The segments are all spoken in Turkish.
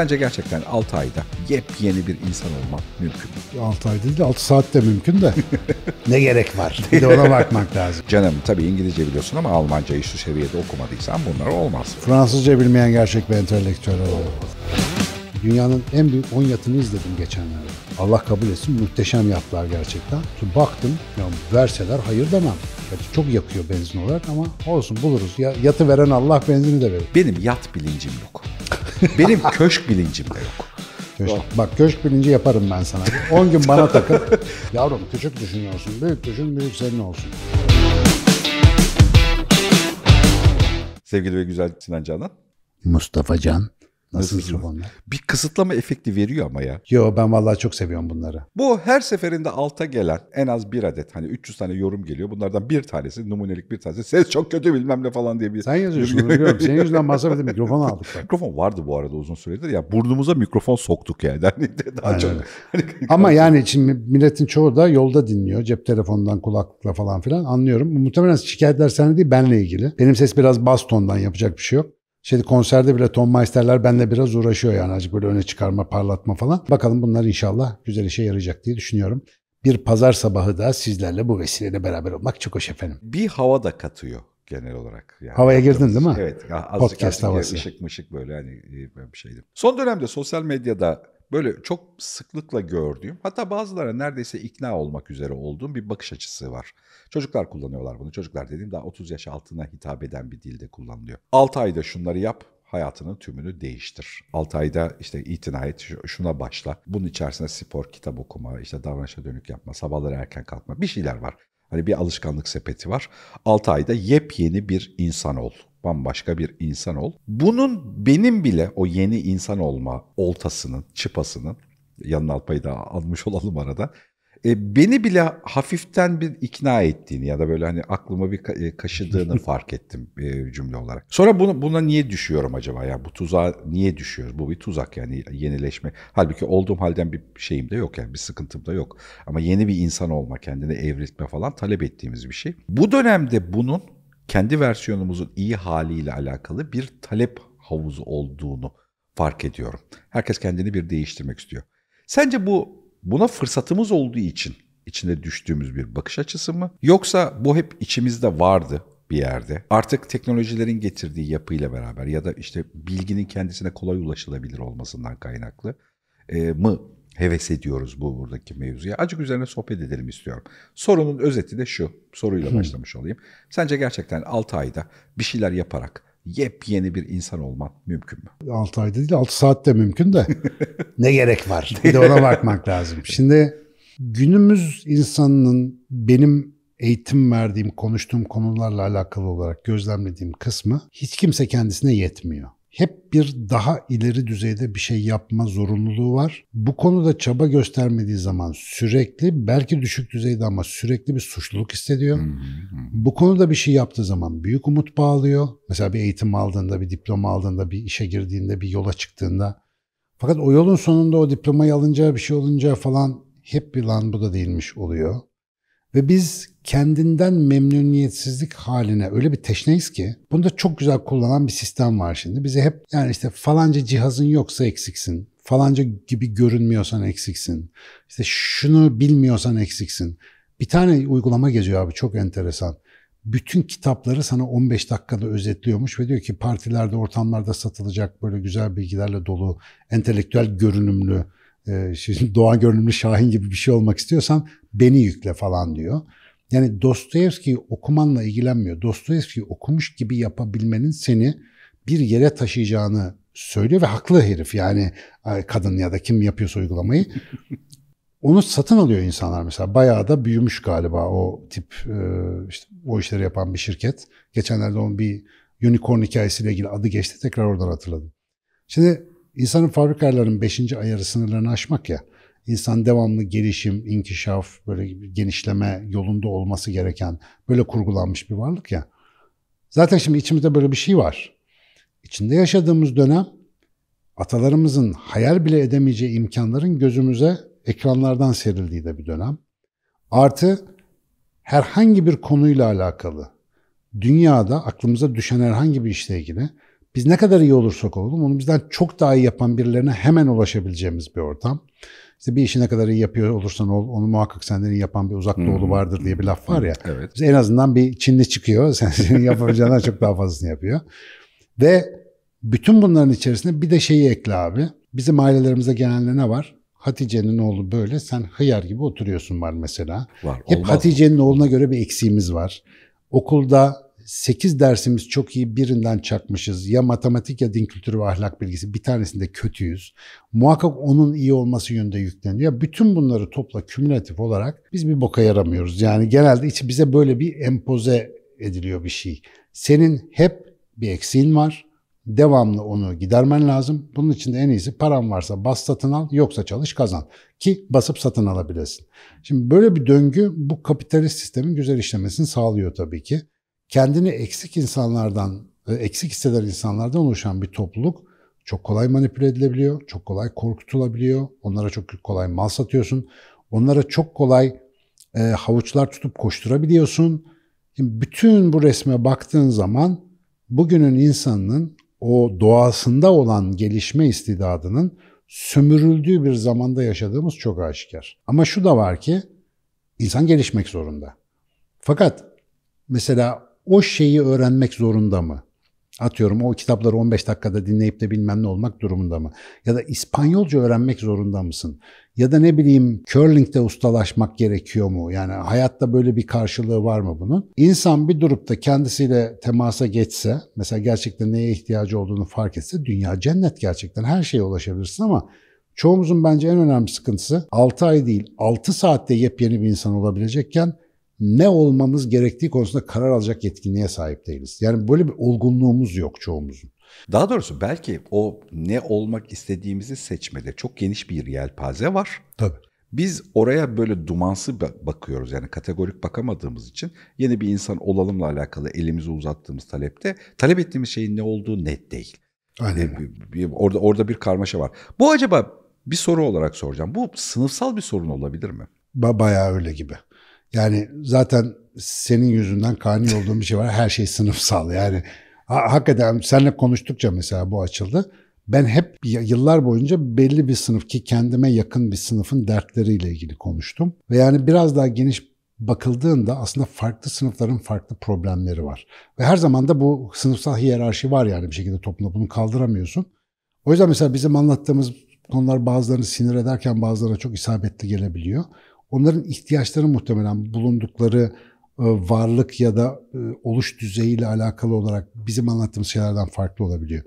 Sence gerçekten 6 ayda yepyeni bir insan olmak mümkün mü? 6 ay değil de 6 saat de mümkün de. ne gerek var? Bir de ona bakmak lazım. Canım tabii İngilizce biliyorsun ama Almancayı şu seviyede okumadıysan bunlar olmaz. Fransızca bilmeyen gerçek bir entelektüel olamaz. Dünyanın en büyük 10 yatını izledim geçenlerde. Allah kabul etsin muhteşem yaptılar gerçekten. Şimdi baktım ya verseler hayır demem. Gerçi çok yakıyor benzin olarak ama olsun buluruz. Ya, yatı veren Allah benzini de verir. Benim yat bilincim yok. Benim köşk bilincim de yok. Köşk. Bak köşk bilinci yaparım ben sana. 10 gün bana takıl. Yavrum küçük düşünüyorsun. Büyük düşün, büyük senin olsun. Sevgili ve güzel Sinan Canan. Mustafa Can. Nasıl romanlar? Bir kısıtlama efekti veriyor ama ya. Yo ben vallahi çok seviyorum bunları. Bu her seferinde alta gelen en az bir adet hani 300 tane yorum geliyor. Bunlardan bir tanesi numunelik bir tanesi. Ses çok kötü bilmem ne falan diye bir. Sen yazıyorsun bunu biliyorum. Senin yüzünden masrafta mikrofon aldık. Ben. Mikrofon vardı bu arada uzun süredir. Ya burnumuza mikrofon soktuk yani. Hani daha Aynen. çok. Hani, ama yani şimdi milletin çoğu da yolda dinliyor. Cep telefonundan kulaklıkla falan filan anlıyorum. Muhtemelen şikayetler sende değil benle ilgili. Benim ses biraz tondan yapacak bir şey yok. Şimdi şey, konserde bile Tom Meisterler benle biraz uğraşıyor yani acı böyle öne çıkarma, parlatma falan. Bakalım bunlar inşallah güzel işe yarayacak diye düşünüyorum. Bir pazar sabahı da sizlerle bu vesileyle beraber olmak çok hoş efendim. Bir hava da katıyor genel olarak. Yani Havaya girdin değil mi? Evet. Azıcık Podcast azıcık havası. Işık mışık böyle hani e, bir şeydi. Son dönemde sosyal medyada böyle çok sıklıkla gördüğüm hatta bazılara neredeyse ikna olmak üzere olduğum bir bakış açısı var. Çocuklar kullanıyorlar bunu. Çocuklar dediğim daha 30 yaş altına hitap eden bir dilde kullanılıyor. 6 ayda şunları yap hayatının tümünü değiştir. 6 ayda işte itina et, şuna başla. Bunun içerisinde spor, kitap okuma, işte davranışa dönük yapma, sabahları erken kalkma bir şeyler var. Hani bir alışkanlık sepeti var. 6 ayda yepyeni bir insan ol. Bambaşka bir insan ol. Bunun benim bile o yeni insan olma oltasının, çıpasının yanına alpayı da almış olalım arada. E, beni bile hafiften bir ikna ettiğini ya da böyle hani aklıma bir ka- e, kaşıdığını fark ettim e, cümle olarak. Sonra bunu, buna niye düşüyorum acaba ya bu tuzağa niye düşüyoruz? Bu bir tuzak yani yenileşme. Halbuki olduğum halden bir şeyim de yok yani bir sıkıntım da yok. Ama yeni bir insan olma kendini evritme falan talep ettiğimiz bir şey. Bu dönemde bunun kendi versiyonumuzun iyi haliyle alakalı bir talep havuzu olduğunu fark ediyorum. Herkes kendini bir değiştirmek istiyor. Sence bu buna fırsatımız olduğu için içine düştüğümüz bir bakış açısı mı? Yoksa bu hep içimizde vardı bir yerde. Artık teknolojilerin getirdiği yapıyla beraber ya da işte bilginin kendisine kolay ulaşılabilir olmasından kaynaklı e, mı heves ediyoruz bu buradaki mevzuya? Acık üzerine sohbet edelim istiyorum. Sorunun özeti de şu. Soruyla başlamış olayım. Sence gerçekten 6 ayda bir şeyler yaparak yepyeni bir insan olmak mümkün mü? 6 ayda değil 6 saatte de mümkün de ne gerek var? Bir de ona bakmak lazım. Şimdi günümüz insanının benim eğitim verdiğim, konuştuğum konularla alakalı olarak gözlemlediğim kısmı hiç kimse kendisine yetmiyor hep bir daha ileri düzeyde bir şey yapma zorunluluğu var. Bu konuda çaba göstermediği zaman sürekli belki düşük düzeyde ama sürekli bir suçluluk hissediyor. Bu konuda bir şey yaptığı zaman büyük umut bağlıyor. Mesela bir eğitim aldığında, bir diploma aldığında, bir işe girdiğinde, bir yola çıktığında. Fakat o yolun sonunda o diplomayı alınca, bir şey olunca falan hep bir lan bu da değilmiş oluyor. Ve biz kendinden memnuniyetsizlik haline öyle bir teşneyiz ki bunu da çok güzel kullanan bir sistem var şimdi. Bize hep yani işte falanca cihazın yoksa eksiksin, falanca gibi görünmüyorsan eksiksin, işte şunu bilmiyorsan eksiksin. Bir tane uygulama geziyor abi çok enteresan. Bütün kitapları sana 15 dakikada özetliyormuş ve diyor ki partilerde, ortamlarda satılacak böyle güzel bilgilerle dolu, entelektüel görünümlü, şimdi e, doğa görünümlü şahin gibi bir şey olmak istiyorsan beni yükle falan diyor. Yani Dostoyevski'yi okumanla ilgilenmiyor. Dostoyevski'yi okumuş gibi yapabilmenin seni bir yere taşıyacağını söylüyor ve haklı herif yani kadın ya da kim yapıyorsa uygulamayı. Onu satın alıyor insanlar mesela. Bayağı da büyümüş galiba o tip e, işte o işleri yapan bir şirket. Geçenlerde onun bir unicorn hikayesiyle ilgili adı geçti. Tekrar oradan hatırladım. Şimdi insanın fabrikalarının 5. ayarı sınırlarını aşmak ya. İnsan devamlı gelişim, inkişaf, böyle genişleme yolunda olması gereken böyle kurgulanmış bir varlık ya. Zaten şimdi içimizde böyle bir şey var. İçinde yaşadığımız dönem atalarımızın hayal bile edemeyeceği imkanların gözümüze ekranlardan serildiği de bir dönem. Artı herhangi bir konuyla alakalı dünyada aklımıza düşen herhangi bir işle ilgili biz ne kadar iyi olursak olalım onu bizden çok daha iyi yapan birilerine hemen ulaşabileceğimiz bir ortam. İşte bir işi ne kadar iyi yapıyor olursan ol, onu muhakkak senden iyi yapan bir uzak doğulu vardır diye bir laf var ya. Evet. Biz en azından bir Çinli çıkıyor, sen senin yapabileceğinden çok daha fazlasını yapıyor. Ve bütün bunların içerisinde bir de şeyi ekle abi. Bizim ailelerimizde genelde ne var? Hatice'nin oğlu böyle, sen hıyar gibi oturuyorsun var mesela. Var, Hep Hatice'nin oğluna göre bir eksiğimiz var. Okulda 8 dersimiz çok iyi birinden çakmışız. Ya matematik ya din kültürü ve ahlak bilgisi bir tanesinde kötüyüz. Muhakkak onun iyi olması yönünde yükleniyor. Bütün bunları topla kümülatif olarak biz bir boka yaramıyoruz. Yani genelde içi bize böyle bir empoze ediliyor bir şey. Senin hep bir eksiğin var. Devamlı onu gidermen lazım. Bunun için de en iyisi paran varsa bas satın al, yoksa çalış kazan. Ki basıp satın alabilirsin Şimdi böyle bir döngü bu kapitalist sistemin güzel işlemesini sağlıyor tabii ki kendini eksik insanlardan, e, eksik hisseder insanlardan oluşan bir topluluk çok kolay manipüle edilebiliyor, çok kolay korkutulabiliyor. Onlara çok kolay mal satıyorsun. Onlara çok kolay e, havuçlar tutup koşturabiliyorsun. Şimdi bütün bu resme baktığın zaman bugünün insanının o doğasında olan gelişme istidadının sömürüldüğü bir zamanda yaşadığımız çok aşikar. Ama şu da var ki insan gelişmek zorunda. Fakat mesela o şeyi öğrenmek zorunda mı? Atıyorum o kitapları 15 dakikada dinleyip de bilmem ne olmak durumunda mı? Ya da İspanyolca öğrenmek zorunda mısın? Ya da ne bileyim curling'de ustalaşmak gerekiyor mu? Yani hayatta böyle bir karşılığı var mı bunun? İnsan bir durup da kendisiyle temasa geçse, mesela gerçekten neye ihtiyacı olduğunu fark etse dünya cennet gerçekten her şeye ulaşabilirsin ama çoğumuzun bence en önemli sıkıntısı 6 ay değil 6 saatte yepyeni bir insan olabilecekken ne olmamız gerektiği konusunda karar alacak yetkinliğe sahip değiliz. Yani böyle bir olgunluğumuz yok çoğumuzun. Daha doğrusu belki o ne olmak istediğimizi seçmede çok geniş bir yelpaze var. Tabii. Biz oraya böyle dumansı bakıyoruz yani kategorik bakamadığımız için yeni bir insan olalımla alakalı elimizi uzattığımız talepte talep ettiğimiz şeyin ne olduğu net değil. Aynen. Ee, bir, bir, orada orada bir karmaşa var. Bu acaba bir soru olarak soracağım. Bu sınıfsal bir sorun olabilir mi? Ba bayağı öyle gibi. Yani zaten senin yüzünden kani olduğum bir şey var. Her şey sınıfsal yani. hakikaten seninle konuştukça mesela bu açıldı. Ben hep yıllar boyunca belli bir sınıf ki kendime yakın bir sınıfın dertleriyle ilgili konuştum. Ve yani biraz daha geniş bakıldığında aslında farklı sınıfların farklı problemleri var. Ve her zaman da bu sınıfsal hiyerarşi var yani bir şekilde toplumda bunu kaldıramıyorsun. O yüzden mesela bizim anlattığımız konular bazılarını sinir ederken bazılarına çok isabetli gelebiliyor. Onların ihtiyaçları muhtemelen bulundukları e, varlık ya da e, oluş düzeyiyle alakalı olarak bizim anlattığımız şeylerden farklı olabiliyor.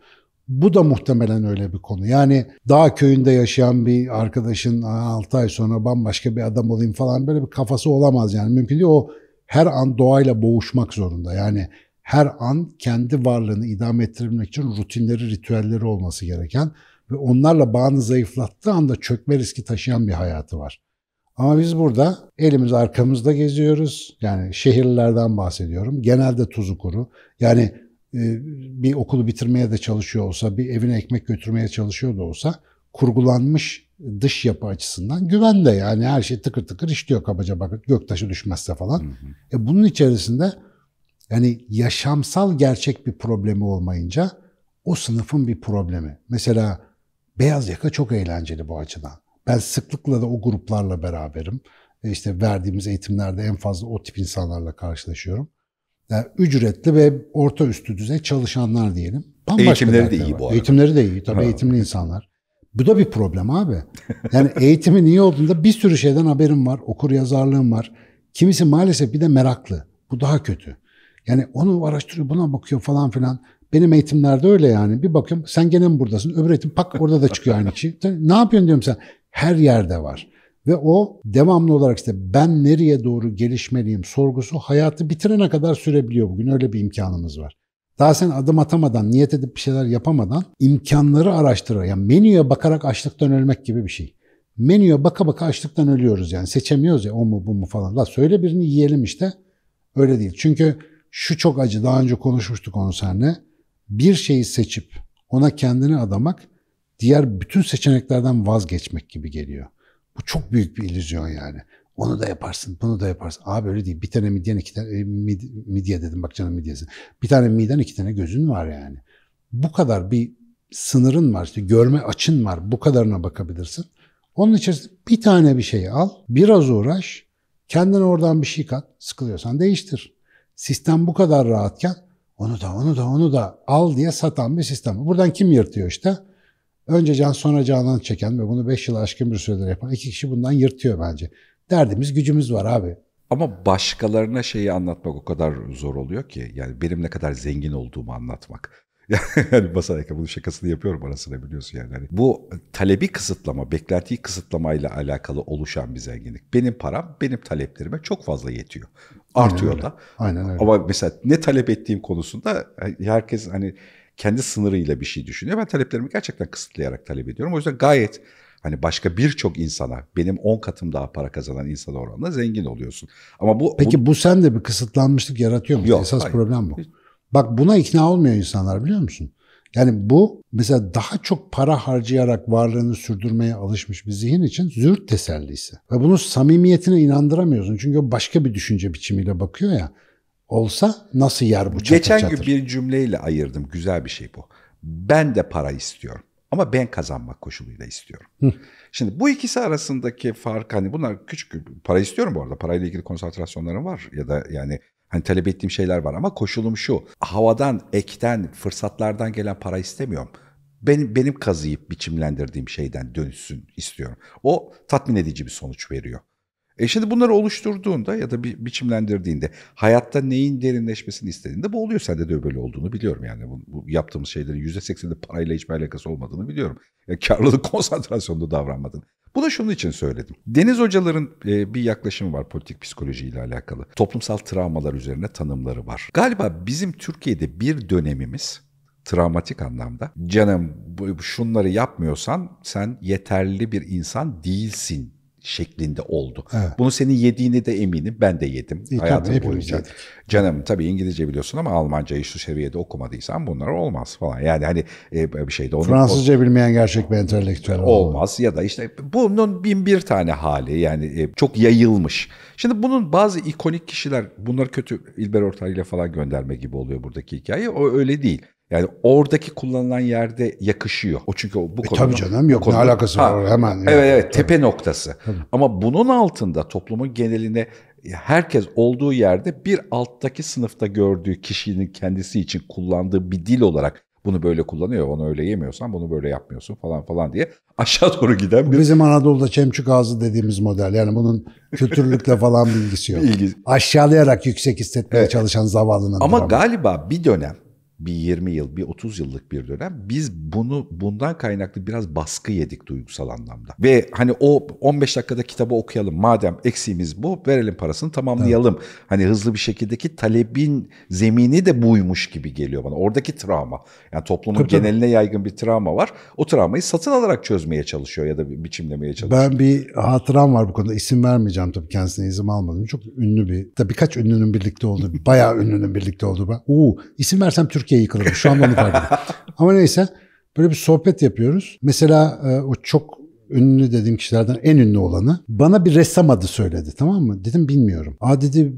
Bu da muhtemelen öyle bir konu. Yani dağ köyünde yaşayan bir arkadaşın 6 ay sonra bambaşka bir adam olayım falan böyle bir kafası olamaz yani. Mümkün değil. O her an doğayla boğuşmak zorunda. Yani her an kendi varlığını idame ettirebilmek için rutinleri, ritüelleri olması gereken ve onlarla bağını zayıflattığı anda çökme riski taşıyan bir hayatı var. Ama biz burada elimiz arkamızda geziyoruz. Yani şehirlerden bahsediyorum. Genelde tuzu kuru. Yani e, bir okulu bitirmeye de çalışıyor olsa, bir evine ekmek götürmeye çalışıyor da olsa kurgulanmış dış yapı açısından güvende yani her şey tıkır tıkır işliyor kabaca bakın göktaşı düşmezse falan. Hı hı. E bunun içerisinde yani yaşamsal gerçek bir problemi olmayınca o sınıfın bir problemi. Mesela beyaz yaka çok eğlenceli bu açıdan. Ben sıklıkla da o gruplarla beraberim. E, işte verdiğimiz eğitimlerde en fazla o tip insanlarla karşılaşıyorum. Yani ücretli ve orta üstü düzey çalışanlar diyelim. Bambaşka eğitimleri de iyi var. bu arada. Eğitimleri de iyi tabii ha. eğitimli insanlar. Bu da bir problem abi. Yani eğitimin iyi olduğunda bir sürü şeyden haberim var. Okur yazarlığım var. Kimisi maalesef bir de meraklı. Bu daha kötü. Yani onu araştırıyor, buna bakıyor falan filan. Benim eğitimlerde öyle yani. Bir bakıyorum sen gene mi buradasın? Öbür eğitim pak orada da çıkıyor aynı kişi. Ne yapıyorsun diyorum sen. Her yerde var. Ve o devamlı olarak işte ben nereye doğru gelişmeliyim sorgusu hayatı bitirene kadar sürebiliyor bugün. Öyle bir imkanımız var. Daha sen adım atamadan, niyet edip bir şeyler yapamadan imkanları araştırıyor. yani menüye bakarak açlıktan ölmek gibi bir şey. Menüye baka baka açlıktan ölüyoruz yani seçemiyoruz ya o mu bu mu falan. La söyle birini yiyelim işte öyle değil. Çünkü şu çok acı daha önce konuşmuştuk onu seninle bir şeyi seçip ona kendini adamak diğer bütün seçeneklerden vazgeçmek gibi geliyor. Bu çok büyük bir illüzyon yani. Onu da yaparsın, bunu da yaparsın. Abi öyle değil. Bir tane midyen, iki tane e, mid, midye dedim bak canım midyesi. Bir tane miden, iki tane gözün var yani. Bu kadar bir sınırın var, işte görme açın var. Bu kadarına bakabilirsin. Onun içerisinde bir tane bir şey al, biraz uğraş, kendine oradan bir şey kat, sıkılıyorsan değiştir. Sistem bu kadar rahatken onu da, onu da, onu da al diye satan bir sistem. Buradan kim yırtıyor işte? Önce can sonra canan çeken ve bunu 5 yıl aşkın bir süredir yapan iki kişi bundan yırtıyor bence. Derdimiz gücümüz var abi. Ama başkalarına şeyi anlatmak o kadar zor oluyor ki. Yani benim ne kadar zengin olduğumu anlatmak. yani mesela bunun şakasını yapıyorum arasında biliyorsun yani. Hani bu talebi kısıtlama, beklentiyi kısıtlamayla alakalı oluşan bir zenginlik. Benim param benim taleplerime çok fazla yetiyor artıyor Aynen da. Aynen öyle. Ama mesela ne talep ettiğim konusunda e, herkes hani kendi sınırıyla bir şey düşünüyor. Ben taleplerimi gerçekten kısıtlayarak talep ediyorum. O yüzden gayet hani başka birçok insana benim 10 katım daha para kazanan insana oranla zengin oluyorsun. Ama bu Peki bu, bu sende bir kısıtlanmışlık yaratıyor mu? Yok, Esas hayır. problem bu. Bak buna ikna olmuyor insanlar biliyor musun? Yani bu mesela daha çok para harcayarak varlığını sürdürmeye alışmış bir zihin için zürt tesellisi. Ve bunu samimiyetine inandıramıyorsun. Çünkü başka bir düşünce biçimiyle bakıyor ya. Olsa nasıl yer bu çatır Geçen gün bir cümleyle ayırdım. Güzel bir şey bu. Ben de para istiyorum. Ama ben kazanmak koşuluyla istiyorum. Hı. Şimdi bu ikisi arasındaki fark hani bunlar küçük para istiyorum bu arada. Parayla ilgili konsantrasyonlarım var ya da yani Hani talep ettiğim şeyler var ama koşulum şu. Havadan, ekten, fırsatlardan gelen para istemiyorum. Benim, benim kazıyıp biçimlendirdiğim şeyden dönüşsün istiyorum. O tatmin edici bir sonuç veriyor. E şimdi bunları oluşturduğunda ya da bi biçimlendirdiğinde hayatta neyin derinleşmesini istediğinde bu oluyor. Sende de böyle olduğunu biliyorum yani. Bu, bu yaptığımız şeylerin %80'de parayla hiçbir alakası olmadığını biliyorum. Ya karlılık konsantrasyonda davranmadın. Bu da şunun için söyledim. Deniz hocaların e, bir yaklaşımı var politik psikoloji ile alakalı. Toplumsal travmalar üzerine tanımları var. Galiba bizim Türkiye'de bir dönemimiz travmatik anlamda canım şunları yapmıyorsan sen yeterli bir insan değilsin şeklinde oldu. Evet. Bunu senin yediğini de eminim. Ben de yedim. E, Hayatım tabii, boyunca. Şey yedik. Canım tabii İngilizce biliyorsun ama Almancayı şu seviyede okumadıysan bunlar olmaz falan. Yani hani e, bir de Onun, Fransızca o, bilmeyen gerçek bir entelektüel olmaz. Ya da işte bunun bin bir tane hali yani e, çok yayılmış. Şimdi bunun bazı ikonik kişiler bunları kötü İlber Ortaylı'yla falan gönderme gibi oluyor buradaki hikaye. O öyle değil. Yani oradaki kullanılan yerde yakışıyor. O çünkü bu e, konuda. Tabii canım yok konu ne alakası ha, var hemen. Evet yani. evet tabii. tepe noktası. Tabii. Ama bunun altında toplumun geneline herkes olduğu yerde bir alttaki sınıfta gördüğü kişinin kendisi için kullandığı bir dil olarak bunu böyle kullanıyor, onu öyle yemiyorsan bunu böyle yapmıyorsun falan falan diye aşağı doğru giden bir... Bizim Anadolu'da çemçük ağzı dediğimiz model. Yani bunun kültürlükle falan bir ilgisi yok. İlgisi. Aşağılayarak yüksek hissetmeye evet. çalışan zavallının. Ama galiba bir dönem bir 20 yıl, bir 30 yıllık bir dönem biz bunu bundan kaynaklı biraz baskı yedik duygusal anlamda. Ve hani o 15 dakikada kitabı okuyalım madem eksiğimiz bu verelim parasını tamamlayalım. Evet. Hani hızlı bir şekildeki talebin zemini de buymuş gibi geliyor bana. Oradaki travma yani toplumun tabii, geneline yaygın bir travma var. O travmayı satın alarak çözmeye çalışıyor ya da biçimlemeye çalışıyor. Ben bir hatıram var bu konuda isim vermeyeceğim tabii kendisine izin almadım. Çok ünlü bir, tabii birkaç ünlünün birlikte olduğu, bayağı ünlünün birlikte olduğu. Ben, uu, isim versem Türkiye Türkiye yıkılırdı. Şu anda onu fark ediyorum. Ama neyse böyle bir sohbet yapıyoruz. Mesela e, o çok ünlü dediğim kişilerden en ünlü olanı bana bir ressam adı söyledi tamam mı? Dedim bilmiyorum. Aa dedi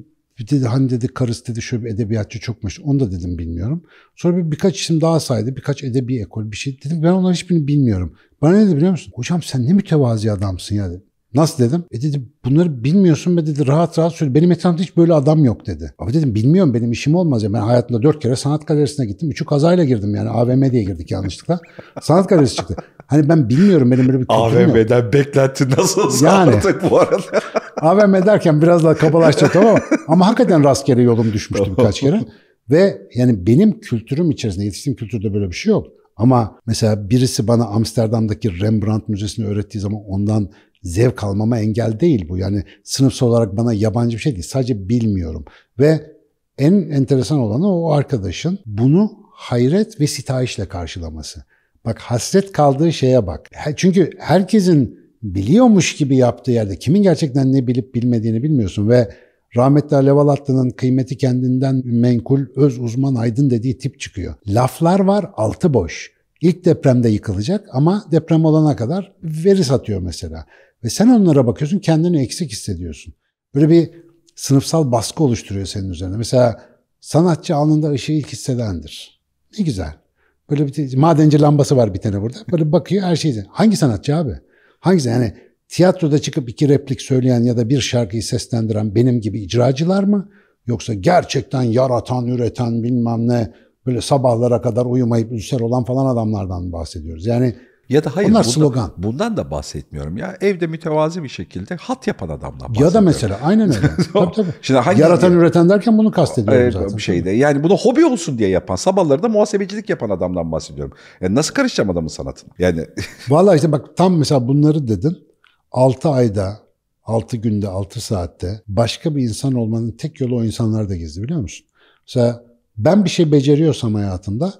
dedi hani dedi karısı dedi şöyle bir edebiyatçı çokmuş. Onu da dedim bilmiyorum. Sonra bir, birkaç isim daha saydı. Birkaç edebi ekol bir şey. Dedim ben onların hiçbirini bilmiyorum. Bana ne dedi biliyor musun? Hocam sen ne mütevazi adamsın ya dedi. Nasıl dedim? E dedi bunları bilmiyorsun be dedi rahat rahat söyle. Benim etrafımda hiç böyle adam yok dedi. Abi dedim bilmiyorum benim işim olmaz ya. Ben hayatımda dört kere sanat galerisine gittim. Üçü kazayla girdim yani AVM diye girdik yanlışlıkla. sanat galerisi çıktı. Hani ben bilmiyorum benim böyle bir kültürüm AVM'den yok. beklenti nasıl yani, bu arada. AVM derken biraz daha kabalaştı ama, ama hakikaten rastgele yolum düşmüştü birkaç kere. Ve yani benim kültürüm içerisinde, yetiştiğim kültürde böyle bir şey yok. Ama mesela birisi bana Amsterdam'daki Rembrandt Müzesi'ni öğrettiği zaman ondan zevk almama engel değil bu. Yani sınıfsal olarak bana yabancı bir şey değil. Sadece bilmiyorum. Ve en enteresan olanı o arkadaşın bunu hayret ve sitayişle karşılaması. Bak hasret kaldığı şeye bak. Çünkü herkesin biliyormuş gibi yaptığı yerde kimin gerçekten ne bilip bilmediğini bilmiyorsun ve rahmetli Alev Alatlı'nın kıymeti kendinden menkul öz uzman aydın dediği tip çıkıyor. Laflar var altı boş. İlk depremde yıkılacak ama deprem olana kadar veri satıyor mesela. Ve sen onlara bakıyorsun kendini eksik hissediyorsun. Böyle bir sınıfsal baskı oluşturuyor senin üzerinde. Mesela sanatçı alnında ışığı ilk hissedendir. Ne güzel. Böyle bir madenci lambası var bir tane burada. Böyle bakıyor her şeyde. Hangi sanatçı abi? Hangi Yani tiyatroda çıkıp iki replik söyleyen ya da bir şarkıyı seslendiren benim gibi icracılar mı? Yoksa gerçekten yaratan, üreten bilmem ne böyle sabahlara kadar uyumayıp ülser olan falan adamlardan bahsediyoruz. Yani ya da hayır Onlar bundan, slogan. bundan da bahsetmiyorum ya. Evde mütevazi bir şekilde hat yapan adamdan bahsediyorum. Ya da mesela aynen öyle. tabii tabii. Şimdi hangi Yaratan diye, üreten derken bunu kastediyorum e, zaten. Bir şeyde yani bunu hobi olsun diye yapan sabahları da muhasebecilik yapan adamdan bahsediyorum. Yani e, nasıl karışacağım adamın sanatına? Yani Vallahi işte bak tam mesela bunları dedin. 6 ayda 6 günde 6 saatte başka bir insan olmanın tek yolu o insanlar da gizli biliyor musun? Mesela ben bir şey beceriyorsam hayatımda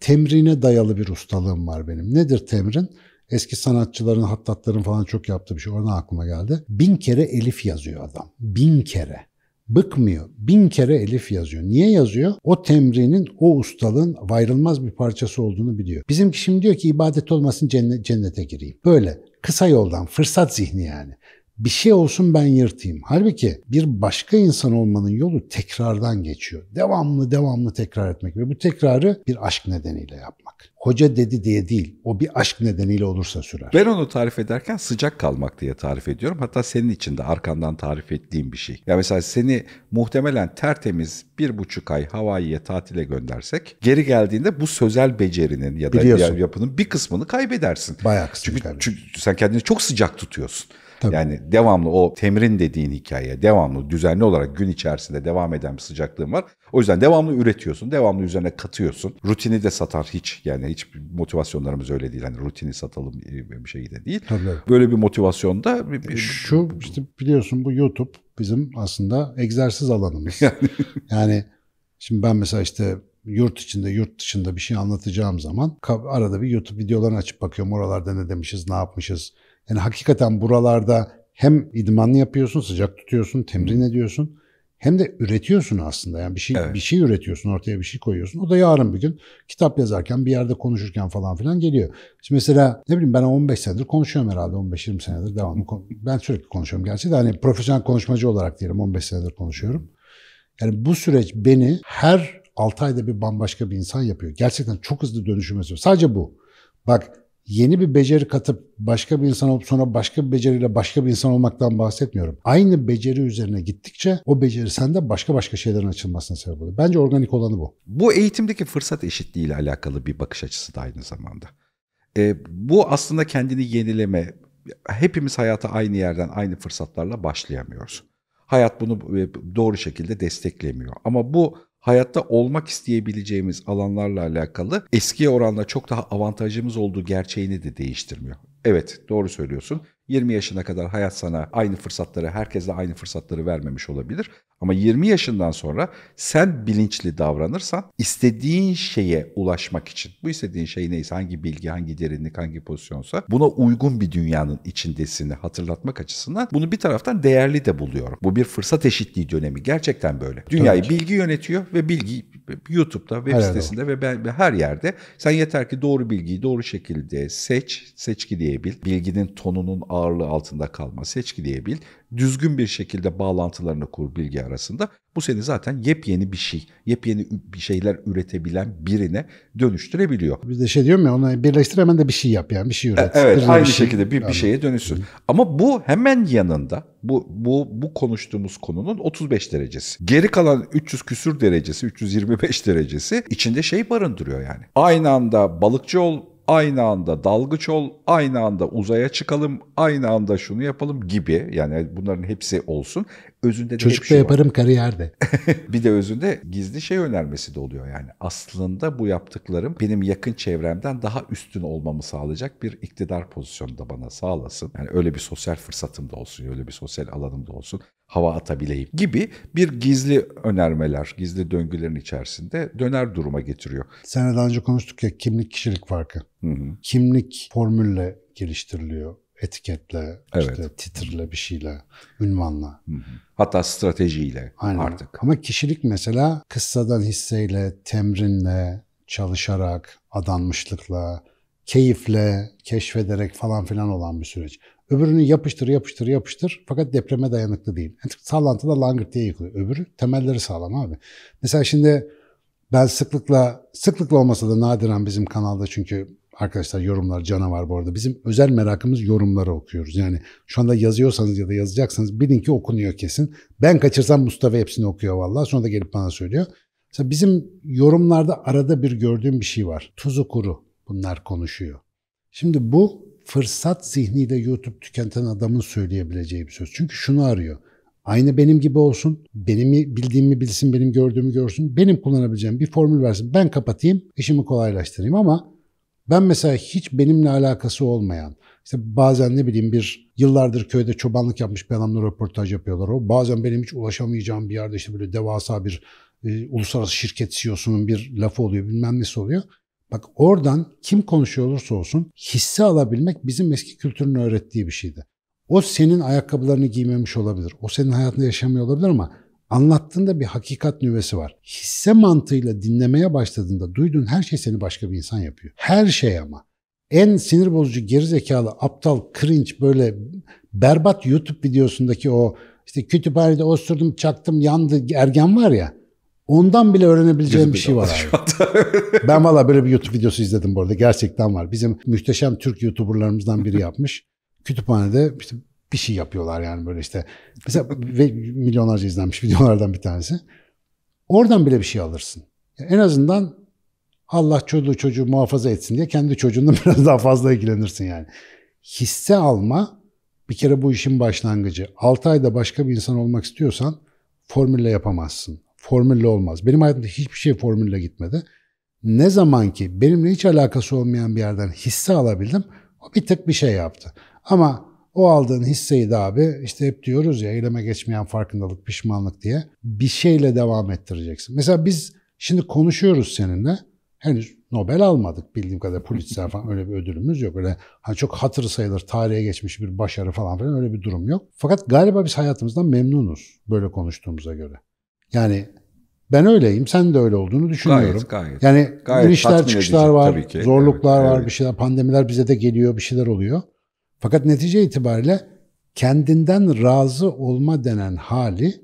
temrine dayalı bir ustalığım var benim. Nedir temrin? Eski sanatçıların, hattatların falan çok yaptığı bir şey. Ona aklıma geldi. Bin kere elif yazıyor adam. Bin kere. Bıkmıyor. Bin kere elif yazıyor. Niye yazıyor? O temrinin, o ustalığın vayrılmaz bir parçası olduğunu biliyor. Bizimki şimdi diyor ki ibadet olmasın cennete gireyim. Böyle kısa yoldan, fırsat zihni yani bir şey olsun ben yırtayım. Halbuki bir başka insan olmanın yolu tekrardan geçiyor. Devamlı devamlı tekrar etmek ve bu tekrarı bir aşk nedeniyle yapmak. Hoca dedi diye değil, o bir aşk nedeniyle olursa sürer. Ben onu tarif ederken sıcak kalmak diye tarif ediyorum. Hatta senin için de arkandan tarif ettiğim bir şey. Ya yani mesela seni muhtemelen tertemiz bir buçuk ay Hawaii'ye tatile göndersek geri geldiğinde bu sözel becerinin ya da Biliyorsun. diğer yapının bir kısmını kaybedersin. Bayağı kısmını çünkü, Çünkü sen kendini çok sıcak tutuyorsun. Tabii. Yani devamlı o temrin dediğin hikaye devamlı düzenli olarak gün içerisinde devam eden bir sıcaklığın var. O yüzden devamlı üretiyorsun, devamlı üzerine katıyorsun. Rutini de satar hiç yani hiç motivasyonlarımız öyle değil. Hani rutini satalım e, bir şey de değil. Tabii. Böyle bir motivasyonda bir, e, şu işte biliyorsun bu YouTube bizim aslında egzersiz alanımız. yani şimdi ben mesela işte yurt içinde yurt dışında bir şey anlatacağım zaman arada bir YouTube videolarını açıp bakıyorum. Oralarda ne demişiz, ne yapmışız, yani hakikaten buralarda hem idmanlı yapıyorsun, sıcak tutuyorsun, temrin ediyorsun hem de üretiyorsun aslında. Yani bir şey evet. bir şey üretiyorsun, ortaya bir şey koyuyorsun. O da yarın bir gün kitap yazarken, bir yerde konuşurken falan filan geliyor. Şimdi mesela ne bileyim ben 15 senedir konuşuyorum herhalde 15-20 senedir devamlı. Ben sürekli konuşuyorum gerçi de hani profesyonel konuşmacı olarak diyelim 15 senedir konuşuyorum. Yani bu süreç beni her 6 ayda bir bambaşka bir insan yapıyor. Gerçekten çok hızlı dönüşüm yaşıyor. Sadece bu. Bak yeni bir beceri katıp başka bir insan olup sonra başka bir beceriyle başka bir insan olmaktan bahsetmiyorum. Aynı beceri üzerine gittikçe o beceri sende başka başka şeylerin açılmasına sebep oluyor. Bence organik olanı bu. Bu eğitimdeki fırsat eşitliği ile alakalı bir bakış açısı da aynı zamanda. E, bu aslında kendini yenileme, hepimiz hayata aynı yerden aynı fırsatlarla başlayamıyoruz. Hayat bunu e, doğru şekilde desteklemiyor. Ama bu hayatta olmak isteyebileceğimiz alanlarla alakalı eskiye oranla çok daha avantajımız olduğu gerçeğini de değiştirmiyor. Evet doğru söylüyorsun. 20 yaşına kadar hayat sana aynı fırsatları, herkesle aynı fırsatları vermemiş olabilir. Ama 20 yaşından sonra sen bilinçli davranırsan istediğin şeye ulaşmak için bu istediğin şey neyse hangi bilgi, hangi derinlik, hangi pozisyonsa buna uygun bir dünyanın içindesini hatırlatmak açısından bunu bir taraftan değerli de buluyorum. Bu bir fırsat eşitliği dönemi gerçekten böyle. Dünyayı Tabii. bilgi yönetiyor ve bilgi YouTube'da, web her sitesinde ve ben, her yerde sen yeter ki doğru bilgiyi doğru şekilde seç, seçki diyebil, Bilginin tonunun ağırlığı altında kalma, diyebil düzgün bir şekilde bağlantılarını kur bilgi arasında. Bu seni zaten yepyeni bir şey, yepyeni bir şeyler üretebilen birine dönüştürebiliyor. Biz de şey diyorum ya ona birleştir hemen de bir şey yap yani bir şey e, üret. Evet Hızlı aynı bir şey. şekilde şey. bir, bir şeye dönüşsün. Hı. Ama bu hemen yanında bu, bu, bu konuştuğumuz konunun 35 derecesi. Geri kalan 300 küsür derecesi, 325 derecesi içinde şey barındırıyor yani. Aynı anda balıkçı ol, aynı anda dalgıç ol, aynı anda uzaya çıkalım, aynı anda şunu yapalım gibi. Yani bunların hepsi olsun. Özünde de Çocukta şey yaparım var. kariyerde. bir de özünde gizli şey önermesi de oluyor yani. Aslında bu yaptıklarım benim yakın çevremden daha üstün olmamı sağlayacak bir iktidar pozisyonu da bana sağlasın. Yani öyle bir sosyal fırsatım da olsun, öyle bir sosyal alanım da olsun hava atabileyim gibi bir gizli önermeler, gizli döngülerin içerisinde döner duruma getiriyor. Seninle daha önce konuştuk ya kimlik kişilik farkı. Hı hı. Kimlik formülle geliştiriliyor etiketle, evet. işte titrle bir şeyle, ünvanla. Hatta stratejiyle Aynen. artık. Ama kişilik mesela kıssadan hisseyle, temrinle, çalışarak, adanmışlıkla, keyifle, keşfederek falan filan olan bir süreç. Öbürünü yapıştır, yapıştır, yapıştır fakat depreme dayanıklı değil. Yani sallantıda langırt diye yıkılıyor. Öbürü temelleri sağlam abi. Mesela şimdi ben sıklıkla, sıklıkla olmasa da nadiren bizim kanalda çünkü arkadaşlar yorumlar canavar bu arada. Bizim özel merakımız yorumları okuyoruz. Yani şu anda yazıyorsanız ya da yazacaksanız bilin ki okunuyor kesin. Ben kaçırsam Mustafa hepsini okuyor vallahi. Sonra da gelip bana söylüyor. Mesela bizim yorumlarda arada bir gördüğüm bir şey var. Tuzu kuru bunlar konuşuyor. Şimdi bu fırsat zihniyle YouTube tüketen adamın söyleyebileceği bir söz. Çünkü şunu arıyor. Aynı benim gibi olsun, benim bildiğimi bilsin, benim gördüğümü görsün, benim kullanabileceğim bir formül versin. Ben kapatayım, işimi kolaylaştırayım ama ben mesela hiç benimle alakası olmayan, işte bazen ne bileyim bir yıllardır köyde çobanlık yapmış bir adamla röportaj yapıyorlar. O bazen benim hiç ulaşamayacağım bir yerde işte böyle devasa bir e, uluslararası şirket CEO'sunun bir lafı oluyor bilmem nesi oluyor. Bak oradan kim konuşuyor olursa olsun hisse alabilmek bizim eski kültürün öğrettiği bir şeydi. O senin ayakkabılarını giymemiş olabilir. O senin hayatında yaşamıyor olabilir ama anlattığında bir hakikat nüvesi var. Hisse mantığıyla dinlemeye başladığında duyduğun her şey seni başka bir insan yapıyor. Her şey ama. En sinir bozucu, gerizekalı, aptal, cringe böyle berbat YouTube videosundaki o işte kütüphanede osturdum, çaktım, yandı, ergen var ya. Ondan bile öğrenebileceğim bir şey var abi. ben valla böyle bir YouTube videosu izledim bu arada. Gerçekten var. Bizim muhteşem Türk YouTuber'larımızdan biri yapmış. Kütüphanede işte bir şey yapıyorlar yani böyle işte. Mesela ve milyonlarca izlenmiş videolardan bir tanesi. Oradan bile bir şey alırsın. Yani en azından Allah çocuğu çocuğu muhafaza etsin diye kendi çocuğundan biraz daha fazla ilgilenirsin yani. Hisse alma bir kere bu işin başlangıcı. 6 ayda başka bir insan olmak istiyorsan formülle yapamazsın formülle olmaz. Benim hayatımda hiçbir şey formülle gitmedi. Ne zaman ki benimle hiç alakası olmayan bir yerden hisse alabildim o bir tık bir şey yaptı. Ama o aldığın hisseyi de abi işte hep diyoruz ya eyleme geçmeyen farkındalık, pişmanlık diye bir şeyle devam ettireceksin. Mesela biz şimdi konuşuyoruz seninle. Henüz Nobel almadık bildiğim kadarıyla Pulitzer falan öyle bir ödülümüz yok. Öyle hani çok hatır sayılır tarihe geçmiş bir başarı falan filan öyle bir durum yok. Fakat galiba biz hayatımızdan memnunuz böyle konuştuğumuza göre. Yani ben öyleyim, sen de öyle olduğunu düşünüyorum. Gayet, gayet. Yani gayet girişler, çıkışlar edecek, var, ki. zorluklar evet, var, evet. bir şeyler, pandemiler bize de geliyor, bir şeyler oluyor. Fakat netice itibariyle kendinden razı olma denen hali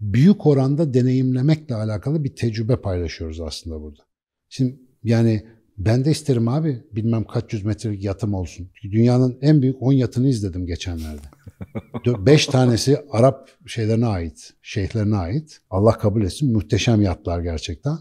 büyük oranda deneyimlemekle alakalı bir tecrübe paylaşıyoruz aslında burada. Şimdi yani ben de isterim abi bilmem kaç yüz metrelik yatım olsun. Dünyanın en büyük 10 yatını izledim geçenlerde. 5 tanesi Arap şeylerine ait, şeyhlerine ait. Allah kabul etsin muhteşem yatlar gerçekten.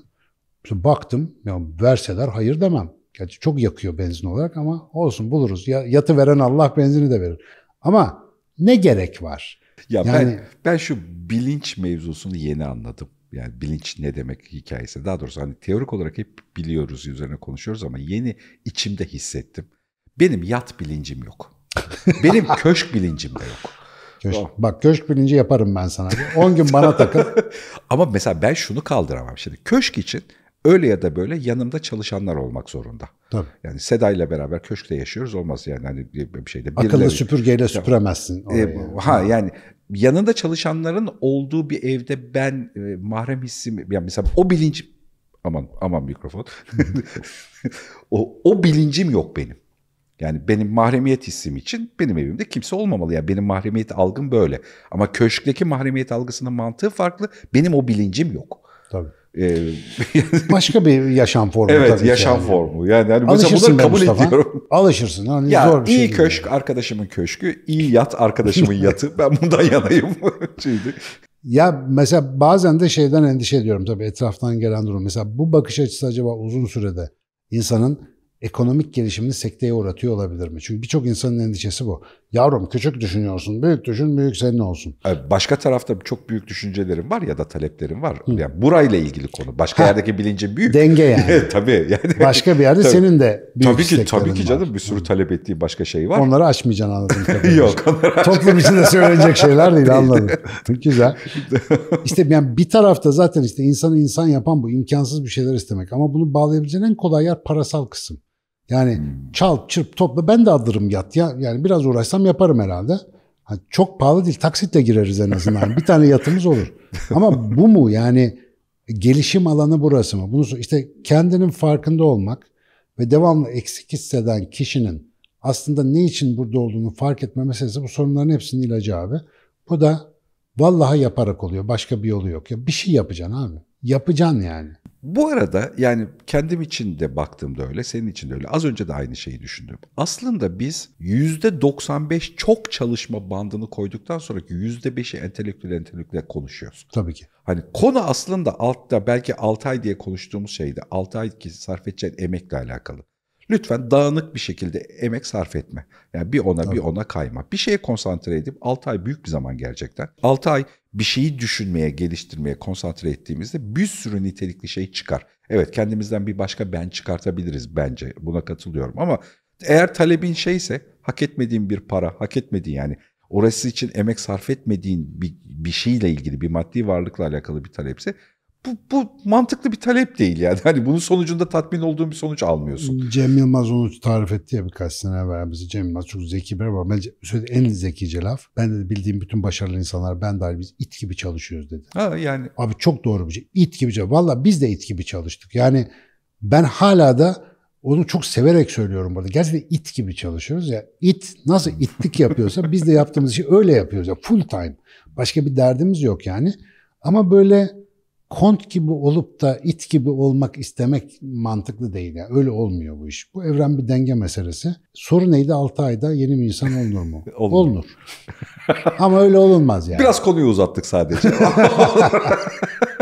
İşte baktım ya verseler hayır demem. Gerçi çok yakıyor benzin olarak ama olsun buluruz. Ya, yatı veren Allah benzini de verir. Ama ne gerek var? Ya yani, ben ben şu bilinç mevzusunu yeni anladım yani bilinç ne demek hikayesi. Daha doğrusu hani teorik olarak hep biliyoruz, üzerine konuşuyoruz ama yeni içimde hissettim. Benim yat bilincim yok. Benim köşk bilincim de yok. Köşk, Bak köşk bilinci yaparım ben sana. 10 gün bana takıl. ama mesela ben şunu kaldıramam şimdi. Köşk için öyle ya da böyle yanımda çalışanlar olmak zorunda. Tabii. Yani Seda ile beraber köşkte yaşıyoruz olmaz yani hani bir şeyde. Akıllı süpürgeyle süpüremezsin. E, Ha yani yanında çalışanların olduğu bir evde ben e, mahrem hissim yani mesela o bilinç aman aman mikrofon o, o bilincim yok benim. Yani benim mahremiyet hissim için benim evimde kimse olmamalı. Yani benim mahremiyet algım böyle. Ama köşkteki mahremiyet algısının mantığı farklı. Benim o bilincim yok. Tabii. Ee, Başka bir yaşam formu evet, tabii. yaşam yani. formu. Yani, yani mesela bunları kabul Mustafa. ediyorum. Alışırsın. Hani ya, zor bir şey iyi şey köşk yani. arkadaşımın köşkü, iyi yat arkadaşımın yatı. Ben bundan yanayım. ya mesela bazen de şeyden endişe ediyorum tabii etraftan gelen durum. Mesela bu bakış açısı acaba uzun sürede insanın ekonomik gelişimini sekteye uğratıyor olabilir mi? Çünkü birçok insanın endişesi bu. Yavrum küçük düşünüyorsun, büyük düşün, büyük senin olsun. Başka tarafta çok büyük düşüncelerim var ya da taleplerim var. Hı. Yani burayla ilgili konu. Başka ha, yerdeki bilince büyük. Denge yani. tabii yani. Başka bir yerde tabii. senin de büyük Tabii ki tabii ki canım var. bir sürü talep ettiği başka şey var. Onları açmayacaksın anladım. Yok onları Toplum içinde söylenecek şeyler değil anladım. Güzel. İşte yani bir tarafta zaten işte insanı insan yapan bu imkansız bir şeyler istemek. Ama bunu bağlayabileceğin en kolay yer parasal kısım. Yani hmm. çal, çırp, topla ben de alırım yat ya. Yani biraz uğraşsam yaparım herhalde. Hani çok pahalı değil taksitle gireriz en azından. bir tane yatımız olur. Ama bu mu yani gelişim alanı burası mı? Bunu işte kendinin farkında olmak ve devamlı eksik hisseden kişinin aslında ne için burada olduğunu fark etme meselesi bu sorunların hepsinin ilacı abi. Bu da vallahi yaparak oluyor. Başka bir yolu yok. Ya bir şey yapacaksın abi. Yapacaksın yani. Bu arada yani kendim için de baktığımda öyle, senin için de öyle. Az önce de aynı şeyi düşündüm. Aslında biz %95 çok çalışma bandını koyduktan sonraki %5'i entelektüel entelektüel konuşuyoruz. Tabii ki. Hani konu aslında altta belki 6 ay diye konuştuğumuz şeydi. 6 ay ki sarf edeceğin emekle alakalı. Lütfen dağınık bir şekilde emek sarf etme. Yani bir ona Tabii. bir ona kayma. Bir şeye konsantre edip 6 ay büyük bir zaman gerçekten. 6 ay bir şeyi düşünmeye, geliştirmeye konsantre ettiğimizde bir sürü nitelikli şey çıkar. Evet kendimizden bir başka ben çıkartabiliriz bence. Buna katılıyorum ama eğer talebin şeyse hak etmediğin bir para, hak etmediğin yani orası için emek sarf etmediğin bir, bir şeyle ilgili bir maddi varlıkla alakalı bir talepse bu, bu mantıklı bir talep değil yani. Hani bunun sonucunda tatmin olduğun bir sonuç almıyorsun. Cem Yılmaz onu tarif etti ya birkaç sene evvel bize. Cem Yılmaz çok zeki bir ama bence söyledi en zekice laf. Ben de bildiğim bütün başarılı insanlar ben dahil biz it gibi çalışıyoruz dedi. Ha yani. Abi çok doğru bir şey. İt gibi çalışıyoruz. Valla biz de it gibi çalıştık. Yani ben hala da onu çok severek söylüyorum burada. Gerçekten it gibi çalışıyoruz ya. It nasıl itlik yapıyorsa biz de yaptığımız işi öyle yapıyoruz. Ya. Full time. Başka bir derdimiz yok yani. Ama böyle kont gibi olup da it gibi olmak istemek mantıklı değil. Yani öyle olmuyor bu iş. Bu evren bir denge meselesi. Soru neydi 6 ayda yeni bir insan olunur mu? olunur. olunur. Ama öyle olunmaz yani. Biraz konuyu uzattık sadece.